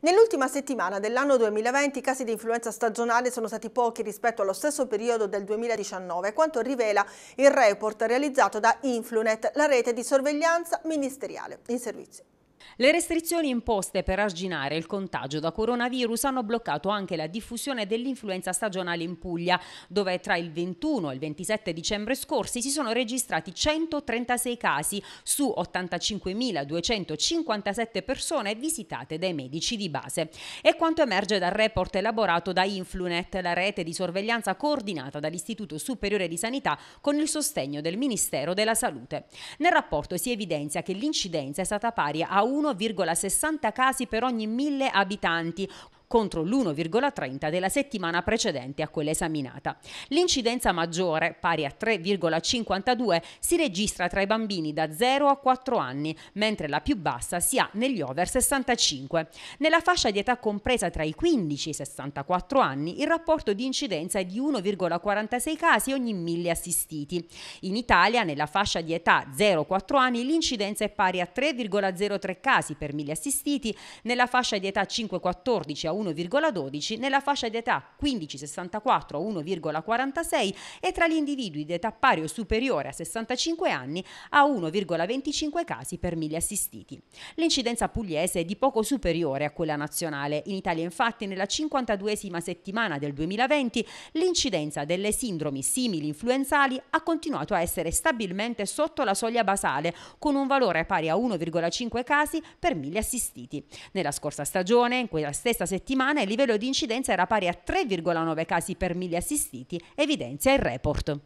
Nell'ultima settimana dell'anno 2020 i casi di influenza stagionale sono stati pochi rispetto allo stesso periodo del 2019, quanto rivela il report realizzato da Influnet, la rete di sorveglianza ministeriale in servizio. Le restrizioni imposte per arginare il contagio da coronavirus hanno bloccato anche la diffusione dell'influenza stagionale in Puglia, dove tra il 21 e il 27 dicembre scorsi si sono registrati 136 casi su 85.257 persone visitate dai medici di base. È quanto emerge dal report elaborato da Influnet, la rete di sorveglianza coordinata dall'Istituto Superiore di Sanità con il sostegno del Ministero della Salute. Nel rapporto si evidenzia che l'incidenza è stata pari a 1,60 casi per ogni mille abitanti, contro l'1,30 della settimana precedente a quella esaminata. L'incidenza maggiore, pari a 3,52, si registra tra i bambini da 0 a 4 anni, mentre la più bassa si ha negli over 65. Nella fascia di età compresa tra i 15 e i 64 anni, il rapporto di incidenza è di 1,46 casi ogni 1000 assistiti. In Italia, nella fascia di età 0-4 anni, l'incidenza è pari a 3,03 casi per 1000 assistiti, nella fascia di età 5-14 a 1,12, nella fascia di età 15-64 a 1,46 e tra gli individui di età pari o superiore a 65 anni a 1,25 casi per mille assistiti. L'incidenza pugliese è di poco superiore a quella nazionale. In Italia infatti nella 52esima settimana del 2020 l'incidenza delle sindromi simili influenzali ha continuato a essere stabilmente sotto la soglia basale con un valore pari a 1,5 casi per mille assistiti. Nella scorsa stagione, in quella stessa settimana, settimana il livello di incidenza era pari a 3,9 casi per mille assistiti, evidenzia il report.